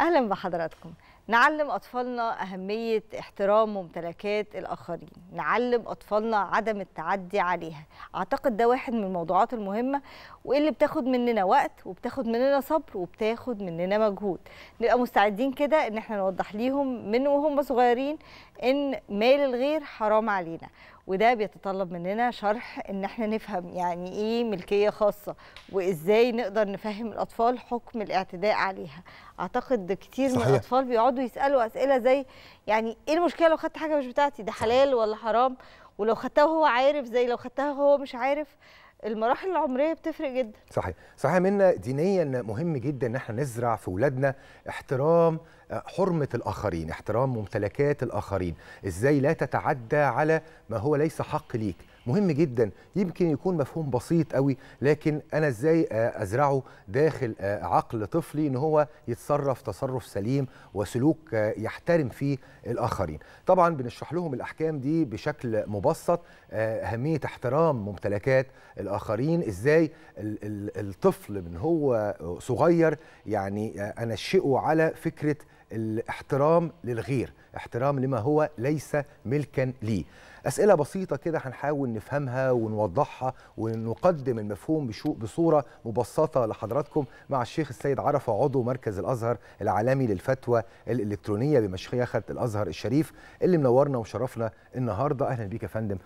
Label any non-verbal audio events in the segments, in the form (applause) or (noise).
أهلا بحضراتكم نعلم أطفالنا أهمية احترام ممتلكات الآخرين نعلم أطفالنا عدم التعدي عليها أعتقد ده واحد من الموضوعات المهمة واللي بتاخد مننا وقت وبتاخد مننا صبر وبتاخد مننا مجهود نبقى مستعدين كده إن احنا نوضح ليهم من وهم صغيرين إن مال الغير حرام علينا وده بيتطلب مننا شرح ان احنا نفهم يعني ايه ملكيه خاصه وازاي نقدر نفهم الاطفال حكم الاعتداء عليها اعتقد كتير صحيح. من الاطفال بيقعدوا يسالوا اسئله زي يعني ايه المشكله لو خدت حاجه مش بتاعتي ده حلال ولا حرام ولو خدتها وهو عارف زي لو خدتها وهو مش عارف المراحل العمريه بتفرق جدا صحيح صحيح منا دينيا مهم جدا ان احنا نزرع في اولادنا احترام آه، حرمه الاخرين احترام ممتلكات الاخرين ازاي لا تتعدى على ما هو ليس حق ليك مهم جدا يمكن يكون مفهوم بسيط قوي لكن انا ازاي آه، ازرعه داخل آه، عقل طفلي ان هو يتصرف تصرف سليم وسلوك آه، يحترم فيه الاخرين طبعا بنشرح لهم الاحكام دي بشكل مبسط اهميه احترام ممتلكات الاخرين ازاي الطفل من هو صغير يعني انشئه على فكره الاحترام للغير احترام لما هو ليس ملكا ليه اسئله بسيطه كده هنحاول نفهمها ونوضحها ونقدم المفهوم بصوره مبسطه لحضراتكم مع الشيخ السيد عرفه عضو مركز الازهر العالمي للفتوى الالكترونيه بمشيخه الازهر الشريف اللي منورنا وشرفنا النهارده اهلا بيك يا فندم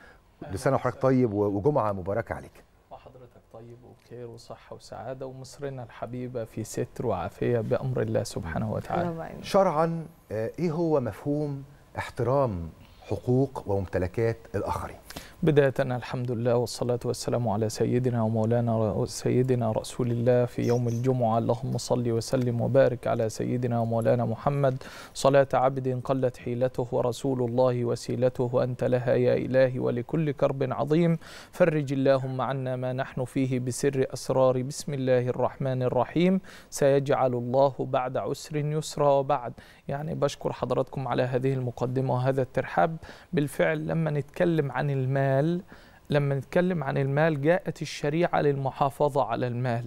لسنه وحضرتك طيب وجمعه مباركه عليك وحضرتك طيب وبخير وصحة وسعادة ومصرنا الحبيبة في ستر وعافية بأمر الله سبحانه وتعالى شرعا آه، إيه هو مفهوم احترام حقوق وممتلكات الآخرين بداية الحمد لله والصلاة والسلام على سيدنا ومولانا سيدنا رسول الله في يوم الجمعة اللهم صل وسلم وبارك على سيدنا ومولانا محمد صلاة عبد قلت حيلته ورسول الله وسيلته وأنت لها يا إلهي ولكل كرب عظيم فرج اللهم عنا ما نحن فيه بسر أسرار بسم الله الرحمن الرحيم سيجعل الله بعد عسر يسرا وبعد يعني بشكر حضراتكم على هذه المقدمة وهذا الترحاب بالفعل لما نتكلم عن المال المال لما نتكلم عن المال جاءت الشريعة للمحافظة على المال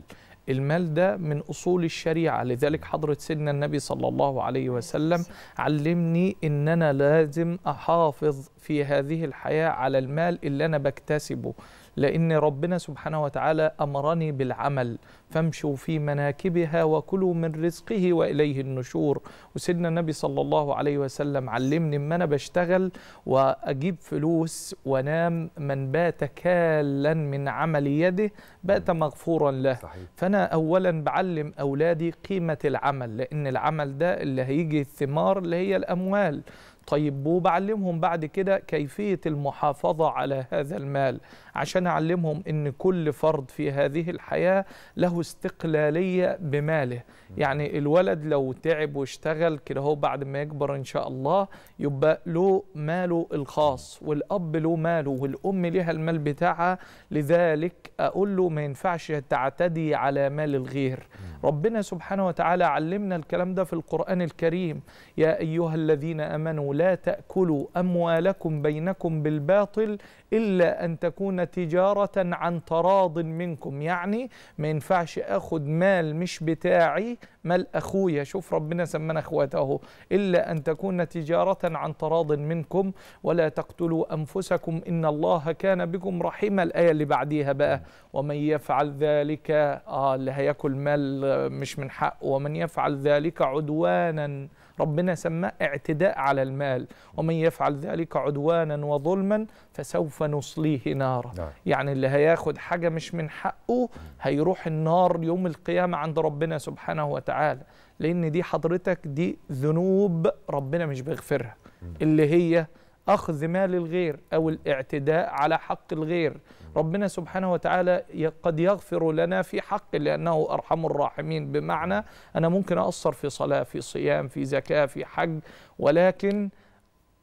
المال ده من أصول الشريعة لذلك حضرة سيدنا النبي صلى الله عليه وسلم علمني إن أنا لازم أحافظ في هذه الحياة على المال اللي أنا بكتسبه لأن ربنا سبحانه وتعالى أمرني بالعمل فامشوا في مناكبها وكلوا من رزقه وإليه النشور وسيدنا النبي صلى الله عليه وسلم علمني ما أنا بشتغل وأجيب فلوس وأنام من بات كالا من عمل يده بات مغفورا له صحيح. فأنا أولا بعلم أولادي قيمة العمل لأن العمل ده اللي هيجي الثمار اللي هي الأموال طيب وبعلمهم بعد كده كيفية المحافظة على هذا المال عشان أعلمهم أن كل فرد في هذه الحياة له استقلاليه بماله يعني الولد لو تعب واشتغل كده هو بعد ما يكبر ان شاء الله يبقى له ماله الخاص والاب له ماله والام ليها المال بتاعها لذلك اقول له ما ينفعش تعتدي على مال الغير ربنا سبحانه وتعالى علمنا الكلام ده في القران الكريم يا أيها الذين أمنوا لا تأكلوا أموالكم بينكم بالباطل إلا أن تكون تجارة عن تراض منكم يعني ما ينفعش أخذ مال مش بتاعي مال أخويا شوف ربنا سمنا أخواته إلا أن تكون تجارة عن تراض منكم ولا تقتلوا أنفسكم إن الله كان بكم رحيما الآية اللي بعديها بقى ومن يفعل ذلك آه اللي هياكل مال مش من حقه ومن يفعل ذلك عدوانا ربنا سماه اعتداء على المال ومن يفعل ذلك عدوانا وظلما فسوف نصليه نارا نعم. يعني اللي هياخد حاجة مش من حقه هيروح النار يوم القيامة عند ربنا سبحانه وتعالى لأن دي حضرتك دي ذنوب ربنا مش بيغفرها اللي هي أخذ مال الغير أو الاعتداء على حق الغير ربنا سبحانه وتعالى قد يغفر لنا في حق لأنه أرحم الراحمين بمعنى أنا ممكن أقصر في صلاة في صيام في زكاة في حج ولكن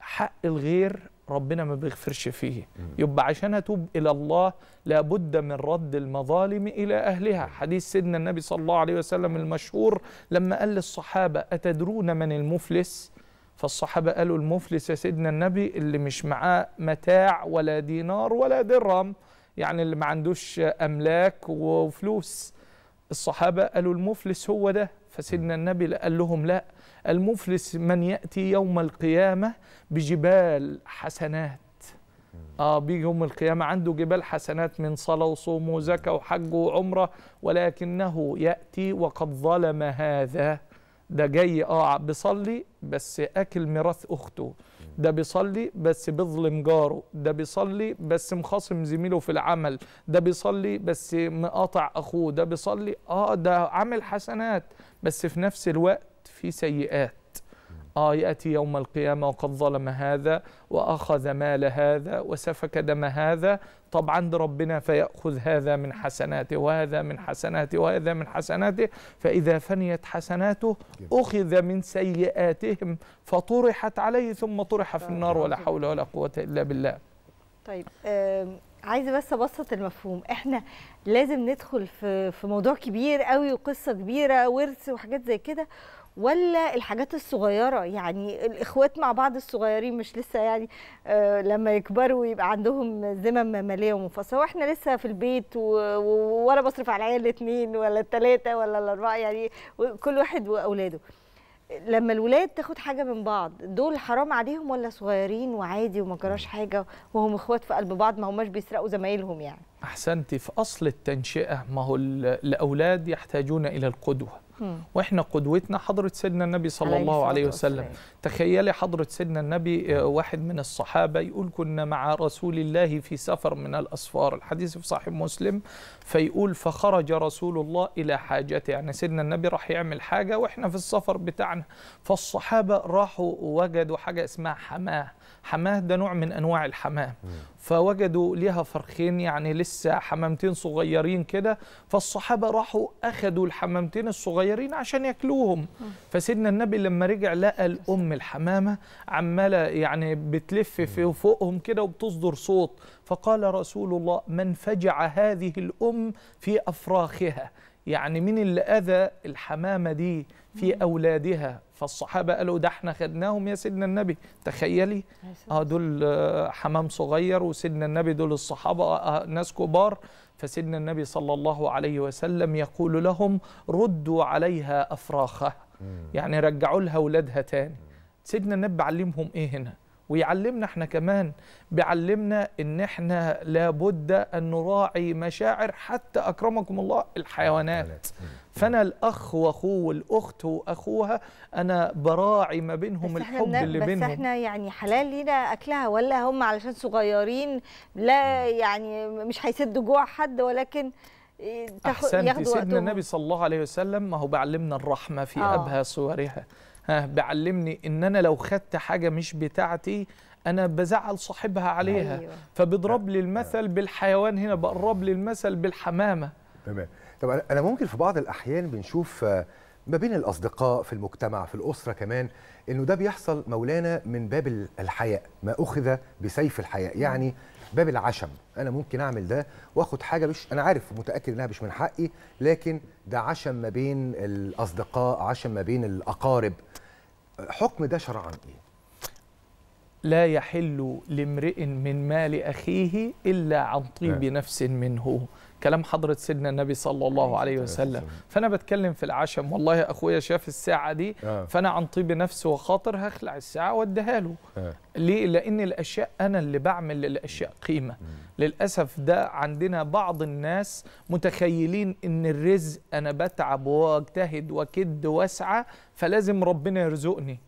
حق الغير ربنا ما بيغفرش فيه يبقى عشان اتوب الى الله لابد من رد المظالم الى اهلها حديث سيدنا النبي صلى الله عليه وسلم المشهور لما قال للصحابه اتدرون من المفلس فالصحابه قالوا المفلس يا سيدنا النبي اللي مش معاه متاع ولا دينار ولا درهم يعني اللي ما عندوش املاك وفلوس الصحابه قالوا المفلس هو ده فسيدنا النبي قال لهم لا المفلس من ياتي يوم القيامه بجبال حسنات اه بيجي يوم القيامه عنده جبال حسنات من صلاه وصوم وزكاه وحج وعمره ولكنه ياتي وقد ظلم هذا ده جاي اه بيصلي بس اكل ميراث اخته ده بيصلي بس بيظلم جاره ده بيصلي بس مخاصم زميله في العمل ده بيصلي بس مقاطع اخوه ده بيصلي اه ده عامل حسنات بس في نفس الوقت في سيئات آه يأتي يوم القيامة وقد ظلم هذا وأخذ مال هذا وسفك دم هذا طب عند ربنا فيأخذ هذا من حسناته وهذا من حسناته وهذا من حسناته فإذا فنيت حسناته أخذ من سيئاتهم فطرحت عليه ثم طرح في النار ولا حول ولا قوة إلا بالله طيب عايزه بس ابسط المفهوم احنا لازم ندخل في في موضوع كبير قوي وقصه كبيره ورث وحاجات زي كده ولا الحاجات الصغيره يعني الاخوات مع بعض الصغيرين مش لسه يعني آه لما يكبروا يبقى عندهم ذمم ماليه ومنفصله واحنا لسه في البيت وانا بصرف على العيال الاثنين ولا الثلاثه ولا الاربعه يعني كل واحد واولاده لما الولاد تاخد حاجه من بعض دول حرام عليهم ولا صغيرين وعادي وما جراش حاجه وهم اخوات في قلب بعض ما هماش بيسرقوا زمايلهم يعني احسنتي في اصل التنشئه ما هو الاولاد يحتاجون الى القدوه واحنا قدوتنا حضره سيدنا النبي صلى الله عليه وسلم تخيلي حضره سيدنا النبي آه، واحد من الصحابه يقول كنا مع رسول الله في سفر من الاسفار الحديث في صحيح مسلم فيقول فخرج رسول الله الى حاجته يعني سيدنا النبي راح يعمل حاجه واحنا في السفر بتاعنا فالصحابه راحوا وجدوا حاجه اسمها حماه حماه ده نوع من انواع الحمام فوجدوا ليها فرخين يعني لسه حمامتين صغيرين كده فالصحابه راحوا اخذوا الحمامتين الصغيرين صغيرين عشان ياكلوهم فسيدنا النبي لما رجع لقى الام الحمامه عماله يعني بتلف في فوقهم كده وبتصدر صوت فقال رسول الله من فجع هذه الام في افراخها يعني مين اللي أذى الحمامة دي في أولادها فالصحابة قالوا ده احنا خدناهم يا سيدنا النبي تخيلي اه دول حمام صغير وسيدنا النبي دول الصحابة آه،, آه ناس كبار فسيدنا النبي صلى الله عليه وسلم يقول لهم ردوا عليها أفراخها يعني رجعوا لها أولادها تاني سيدنا النبي علمهم إيه هنا ويعلمنا احنا كمان بيعلمنا ان احنا لابد ان نراعي مشاعر حتى اكرمكم الله الحيوانات فانا الاخ واخوه والاخت واخوها انا براعي ما بينهم الحب اللي بس بينهم بس احنا يعني حلال لينا اكلها ولا هم علشان صغيرين لا يعني مش هيسدوا جوع حد ولكن احسنت سيدنا النبي صلى الله عليه وسلم ما هو بعلمنا الرحمه في آه. ابهى صورها ها بيعلمني ان انا لو خدت حاجه مش بتاعتي انا بزعل صاحبها عليها أيوة. فبضرب لي المثل بالحيوان هنا بقرب لي المثل بالحمامه تمام طب انا ممكن في بعض الاحيان بنشوف آه، ما بين الاصدقاء في المجتمع في الاسره كمان انه ده بيحصل مولانا من باب الحياء ما اخذ بسيف الحياء يعني باب العشم انا ممكن اعمل ده واخد حاجه مش انا عارف متاكد انها مش من حقي لكن ده عشم ما بين الاصدقاء عشم ما بين الاقارب حكم ده شرعا ايه لا يحل لامرئ من مال اخيه الا عن طيب نعم. نفس منه كلام حضرة سيدنا النبي صلى الله عليه وسلم فأنا بتكلم في العشم والله أخويا شاف الساعة دي آه. فأنا عن طيب نفس وخاطر هخلع الساعة واديها له آه. ليه؟ لأن الأشياء أنا اللي بعمل للأشياء قيمة للأسف ده عندنا بعض الناس متخيلين أن الرزق أنا بتعب واجتهد وكد واسعى فلازم ربنا يرزقني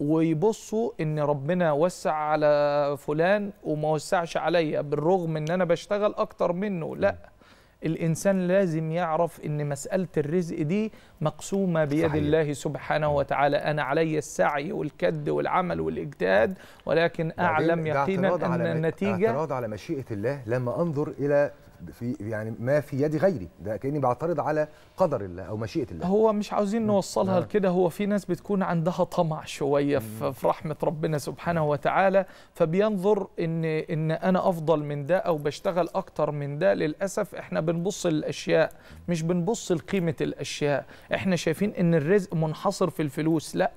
ويبصوا ان ربنا وسع على فلان وما وسعش عليا بالرغم ان انا بشتغل اكتر منه لا الإنسان لازم يعرف أن مسألة الرزق دي مقسومة بيد صحيح. الله سبحانه وتعالى أنا علي السعي والكد والعمل والإجتهاد ولكن أعلم يقينا أن النتيجة اعتراض على مشيئة الله لما أنظر إلى في يعني ما في يد غيري ده كاني بعترض على قدر الله او مشيئه الله هو مش عاوزين نوصلها آه. لكده هو في ناس بتكون عندها طمع شويه في رحمه ربنا سبحانه وتعالى فبينظر ان ان انا افضل من ده او بشتغل اكتر من ده للاسف احنا بنبص للاشياء مش بنبص لقيمه الاشياء احنا شايفين ان الرزق منحصر في الفلوس لا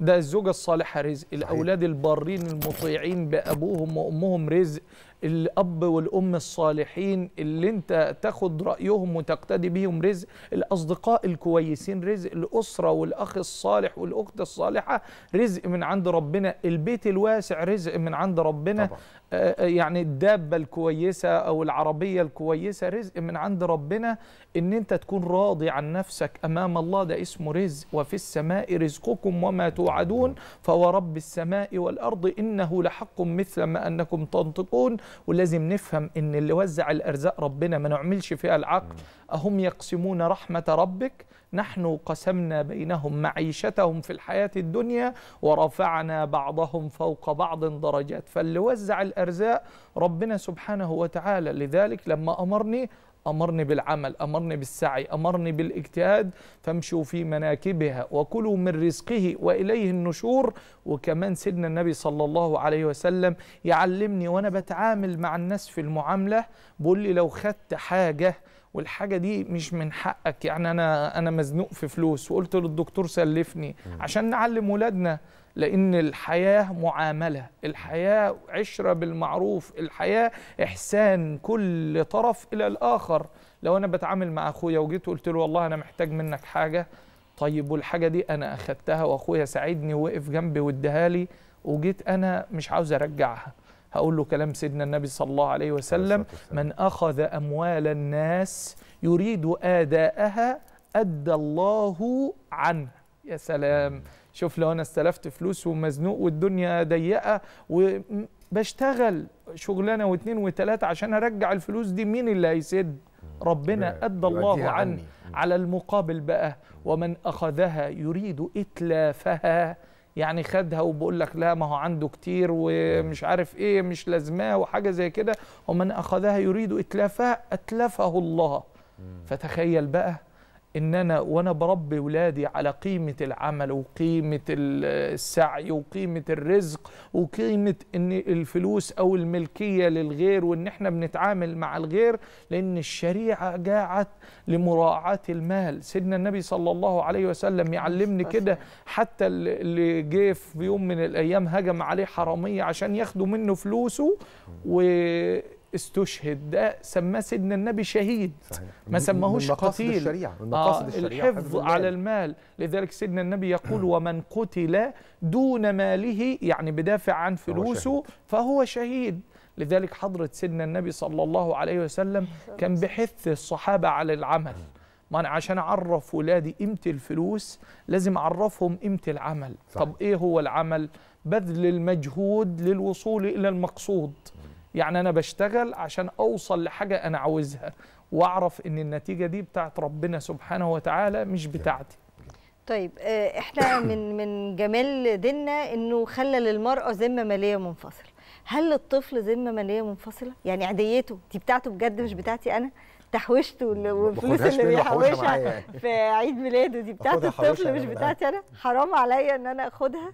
ده الزوجه الصالحه رزق الاولاد البارين المطيعين بابوهم وامهم رزق الاب والام الصالحين اللي انت تاخد رايهم وتقتدي بيهم رزق الاصدقاء الكويسين رزق الاسره والاخ الصالح والاخت الصالحه رزق من عند ربنا البيت الواسع رزق من عند ربنا طبعا. آه، آه، يعني الدابة الكويسة أو العربية الكويسة رزق من عند ربنا إن أنت تكون راضي عن نفسك أمام الله ده اسمه رزق وفي السماء رزقكم وما توعدون فورب السماء والأرض إنه لحق مثل ما أنكم تنطقون ولازم نفهم إن اللي وزع الأرزاق ربنا ما نعملش فيها العقل أهم يقسمون رحمة ربك نحن قسمنا بينهم معيشتهم في الحياة الدنيا ورفعنا بعضهم فوق بعض درجات فاللي وزع الأرزاق ربنا سبحانه وتعالى لذلك لما أمرني أمرني بالعمل أمرني بالسعي أمرني بالاجتهاد فامشوا في مناكبها وكلوا من رزقه وإليه النشور وكمان سيدنا النبي صلى الله عليه وسلم يعلمني وأنا بتعامل مع الناس في المعاملة بقول لي لو خدت حاجة والحاجه دي مش من حقك يعني انا انا مزنوق في فلوس وقلت للدكتور سلفني عشان نعلم ولادنا لان الحياه معامله الحياه عشره بالمعروف الحياه احسان كل طرف الى الاخر لو انا بتعامل مع اخويا وجيت وقلت له والله انا محتاج منك حاجه طيب والحاجه دي انا اخدتها واخويا ساعدني ووقف جنبي واديها لي وجيت انا مش عاوز ارجعها هقول له كلام سيدنا النبي صلى الله عليه وسلم من أخذ أموال الناس يريد آداءها أدى الله عنه يا سلام شوف لو أنا استلفت فلوس ومزنوق والدنيا ضيقة وبشتغل شغلانة واثنين وتلاتة عشان أرجع الفلوس دي مين اللي هيسد ربنا أدى الله عنه على المقابل بقى ومن أخذها يريد إتلافها يعني خدها وبقول لك لا ما هو عنده كتير ومش عارف ايه مش لازماه وحاجه زي كده ومن اخذها يريد اتلافها اتلفه الله فتخيل بقى ان انا وانا بربي ولادي على قيمه العمل وقيمه السعي وقيمه الرزق وقيمه ان الفلوس او الملكيه للغير وان احنا بنتعامل مع الغير لان الشريعه جاعت لمراعاه المال سيدنا النبي صلى الله عليه وسلم يعلمني كده حتى اللي جه في يوم من الايام هجم عليه حراميه عشان ياخدوا منه فلوسه و استشهد ده سماه سيدنا النبي شهيد صحيح. ما سماهوش قتيل الشريعة. من مقاصد آه الشريعة الحفظ على المال لذلك سيدنا النبي يقول (clears throat) ومن قتل دون ماله يعني بدافع عن فلوسه فهو شهيد, فهو شهيد. لذلك حضرة سيدنا النبي صلى الله عليه وسلم كان بحث الصحابة على العمل ما أنا عشان أعرف ولادي قيمة الفلوس لازم أعرفهم قيمة العمل صحيح. طب إيه هو العمل؟ بذل المجهود للوصول إلى المقصود يعني أنا بشتغل عشان أوصل لحاجة أنا عاوزها وأعرف إن النتيجة دي بتاعت ربنا سبحانه وتعالى مش بتاعتي طيب آه، احنا (coughs) من من جمال ديننا انه خلى للمراه ذمه ماليه منفصله هل للطفل ذمه ماليه منفصله يعني عديته دي بتاعته بجد مش بتاعتي انا تحويشته والفلوس اللي بيحوشها في عيد ميلاده دي بتاعت الطفل مش بتاعتي انا حرام عليا ان انا اخدها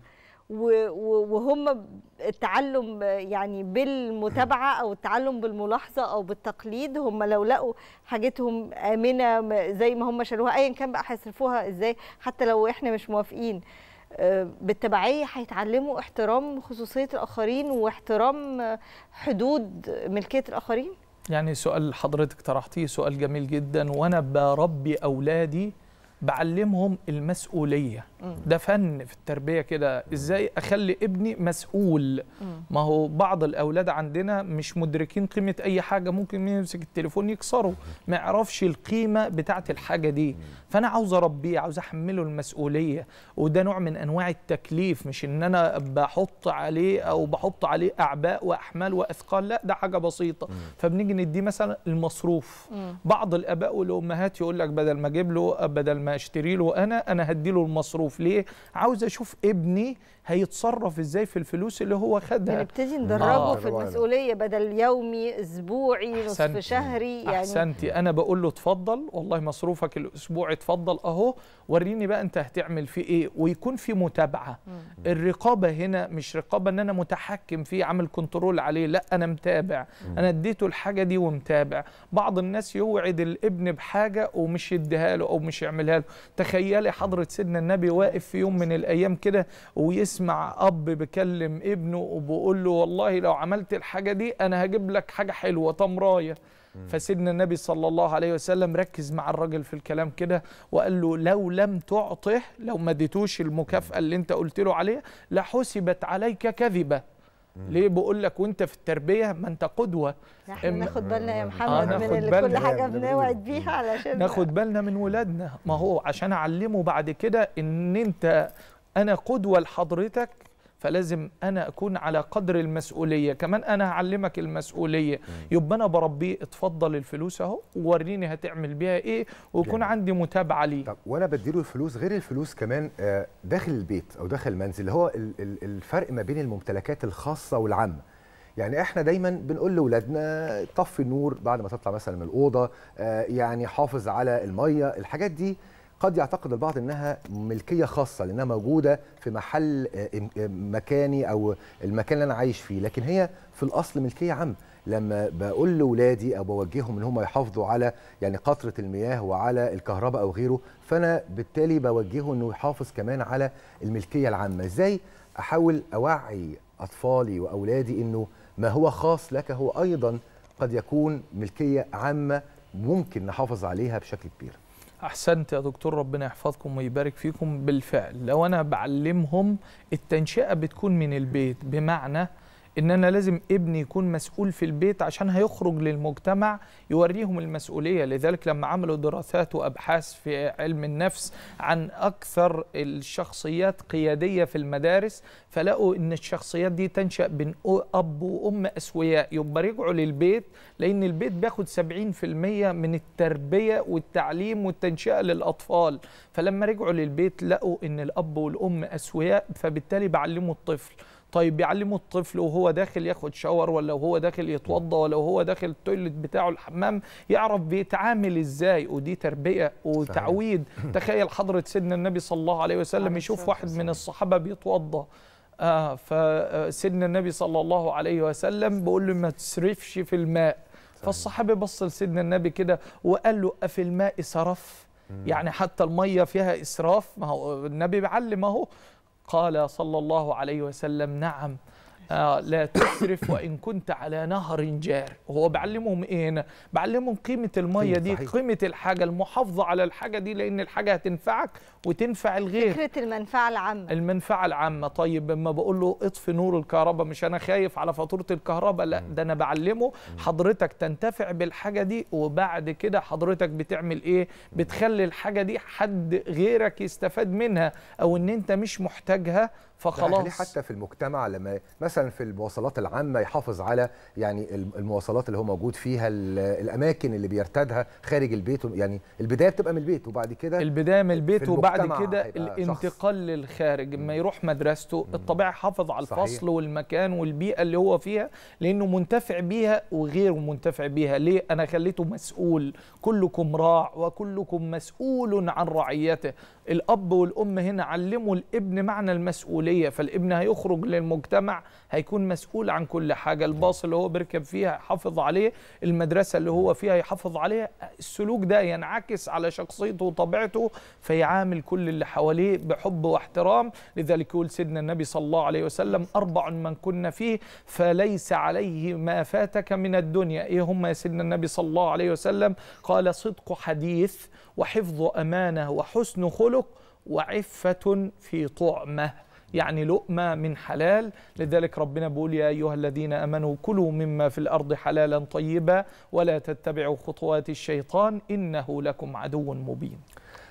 وهم التعلم يعني بالمتابعه او التعلم بالملاحظه او بالتقليد هم لو لقوا حاجتهم امنه زي ما هم شالوها ايا كان بقى هيصرفوها ازاي حتى لو احنا مش موافقين آه، بالتبعيه هيتعلموا احترام خصوصيه الاخرين واحترام حدود ملكيه الاخرين يعني سؤال حضرتك طرحتيه سؤال جميل جدا وانا بربي اولادي بعلمهم المسؤوليه ده فن في التربيه كده ازاي اخلي ابني مسؤول ما هو بعض الاولاد عندنا مش مدركين قيمه اي حاجه ممكن يمسك التليفون يكسره ما يعرفش القيمه بتاعه الحاجه دي فانا عاوز اربيه عاوز احمله المسؤوليه وده نوع من انواع التكليف مش ان انا بحط عليه او بحط عليه اعباء واحمال واثقال لا ده حاجه بسيطه فبنيجي نديه مثلا المصروف بعض الاباء والامهات يقول لك بدل ما اجيب له بدل ما اشتري له انا انا هدي له المصروف اشوف ليه عاوز اشوف ابني هيتصرف ازاي في الفلوس اللي هو خدها بنبتدي يعني ندربه آه. في المسؤوليه بدل يومي اسبوعي نصف شهري يعني احسنتي انا بقول له اتفضل والله مصروفك الاسبوعي اتفضل اهو وريني بقى انت هتعمل فيه ايه ويكون في متابعه مم. الرقابه هنا مش رقابه ان انا متحكم فيه عامل كنترول عليه لا انا متابع مم. انا اديته الحاجه دي ومتابع بعض الناس يوعد الابن بحاجه ومش يديها له او مش يعملها له تخيلي حضره سيدنا النبي واقف في يوم من الايام كده ويسمع اب بيكلم ابنه وبيقول له والله لو عملت الحاجه دي انا هجيب لك حاجه حلوه طمرايه فسيدنا النبي صلى الله عليه وسلم ركز مع الراجل في الكلام كده وقال له لو لم تعطه لو ما المكافاه اللي انت قلت له عليها لحسبت عليك كذبه ليه بقول لك وانت في التربيه ما انت قدوه احنا ناخد بالنا يا محمد آه، من كل حاجه بنوعد بيها علشان ناخد بالنا من ولادنا ما هو عشان اعلمه بعد كده ان انت انا قدوه لحضرتك فلازم انا اكون على قدر المسؤوليه كمان انا هعلمك المسؤوليه يبقى انا بربيه اتفضل الفلوس اهو ووريني هتعمل بيها ايه ويكون عندي متابعه ليه طب وانا بديله الفلوس غير الفلوس كمان آه، داخل البيت او داخل المنزل اللي هو الفرق ما بين الممتلكات الخاصه والعامه يعني احنا دايما بنقول لاولادنا طفي النور بعد ما تطلع مثلا من الاوضه آه، يعني حافظ على الميه الحاجات دي قد يعتقد البعض انها ملكيه خاصه لانها موجوده في محل آه، آه، مكاني او المكان اللي انا عايش فيه لكن هي في الاصل ملكيه عامه لما بقول لاولادي او بوجههم ان هم يحافظوا على يعني قطره المياه وعلى الكهرباء او غيره فانا بالتالي بوجهه انه يحافظ كمان على الملكيه العامه ازاي احاول اوعي اطفالي واولادي انه ما هو خاص لك هو ايضا قد يكون ملكيه عامه ممكن نحافظ عليها بشكل كبير احسنت يا دكتور ربنا يحفظكم ويبارك فيكم بالفعل لو انا بعلمهم التنشئه بتكون من البيت بمعنى ان انا لازم ابني يكون مسؤول في البيت عشان هيخرج للمجتمع يوريهم المسؤوليه لذلك لما عملوا دراسات وابحاث في علم النفس عن اكثر الشخصيات قياديه في المدارس فلقوا ان الشخصيات دي تنشا بين اب وام اسوياء يبقى رجعوا للبيت لان البيت بياخد 70% من التربيه والتعليم والتنشئه للاطفال فلما رجعوا للبيت لقوا ان الاب والام اسوياء فبالتالي بعلموا الطفل طيب بيعلموا الطفل وهو داخل ياخد شاور ولا وهو داخل يتوضى ولا وهو داخل التويلت بتاعه الحمام يعرف بيتعامل ازاي ودي تربيه وتعويد (laughs) تخيل حضره سيدنا النبي صلى الله عليه وسلم يشوف واحد من الصحابه بيتوضى آه فسيدنا النبي صلى الله عليه وسلم بيقول له ما تسرفش في الماء فالصحابي بص لسيدنا النبي كده وقال له أفي الماء سرف يعني حتى المية فيها إسراف ما هو النبي بيعلم أهو قال صلى الله عليه وسلم نعم آه لا تسرف وان كنت على نهر جار هو بعلمهم ايه بعلمهم قيمه الميه دي صحيح. قيمه الحاجه المحافظه على الحاجه دي لان الحاجه هتنفعك وتنفع الغير فكره المنفعه العامه المنفعه العامه طيب لما بقول له اطفي نور الكهرباء مش انا خايف على فاتوره الكهرباء لا ده انا بعلمه حضرتك تنتفع بالحاجه دي وبعد كده حضرتك بتعمل ايه بتخلي الحاجه دي حد غيرك يستفاد منها او ان انت مش محتاجها فخلاص ليه حتى في المجتمع لما مثلا في المواصلات العامه يحافظ على يعني المواصلات اللي هو موجود فيها الاماكن اللي بيرتادها خارج البيت يعني البدايه بتبقى من البيت وبعد كده البدايه من البيت وبعد كده الانتقال شخص. للخارج ما يروح مدرسته الطبيعي حافظ على الفصل صحيح. والمكان والبيئه اللي هو فيها لانه منتفع بيها وغيره منتفع بيها ليه انا خليته مسؤول كلكم راع وكلكم مسؤول عن رعيته الأب والأم هنا علموا الابن معنى المسؤولية فالابن هيخرج للمجتمع هيكون مسؤول عن كل حاجة الباص اللي هو بيركب فيها يحافظ عليه المدرسة اللي هو فيها يحافظ عليها السلوك ده ينعكس على شخصيته وطبيعته فيعامل كل اللي حواليه بحب واحترام لذلك يقول سيدنا النبي صلى الله عليه وسلم أربع من كنا فيه فليس عليه ما فاتك من الدنيا إيه هم يا سيدنا النبي صلى الله عليه وسلم قال صدق حديث وحفظ أمانة وحسن خلق خلق وعفة في طعمه يعني لقمة من حلال لذلك ربنا بيقول يا أيها الذين أمنوا كلوا مما في الأرض حلالا طيبا ولا تتبعوا خطوات الشيطان إنه لكم عدو مبين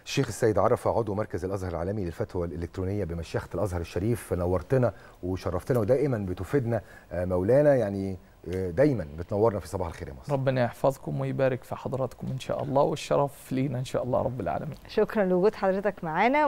الشيخ السيد عرفة عضو مركز الأزهر العالمي للفتوى الإلكترونية بمشيخة الأزهر الشريف نورتنا وشرفتنا ودائما بتفيدنا آه، مولانا يعني دايما بتنورنا في صباح الخير يا مصر ربنا يحفظكم ويبارك في حضراتكم ان شاء الله والشرف لينا ان شاء الله رب العالمين شكرا لوجود حضرتك معانا